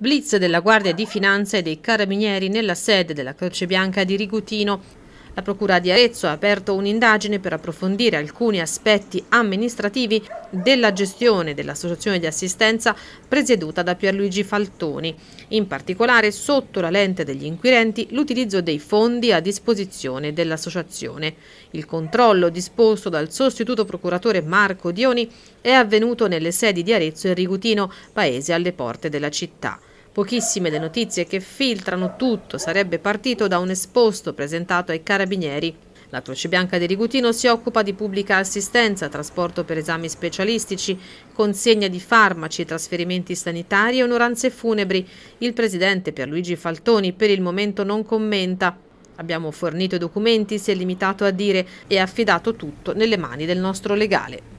Blitz della Guardia di Finanza e dei Carabinieri nella sede della Croce Bianca di Rigutino la Procura di Arezzo ha aperto un'indagine per approfondire alcuni aspetti amministrativi della gestione dell'associazione di assistenza presieduta da Pierluigi Faltoni, in particolare sotto la lente degli inquirenti l'utilizzo dei fondi a disposizione dell'associazione. Il controllo disposto dal sostituto procuratore Marco Dioni è avvenuto nelle sedi di Arezzo e Rigutino, paesi alle porte della città. Pochissime le notizie che filtrano tutto sarebbe partito da un esposto presentato ai carabinieri. La Croce Bianca di Rigutino si occupa di pubblica assistenza, trasporto per esami specialistici, consegna di farmaci, trasferimenti sanitari e onoranze funebri. Il presidente Pierluigi Faltoni per il momento non commenta. Abbiamo fornito i documenti, si è limitato a dire e affidato tutto nelle mani del nostro legale.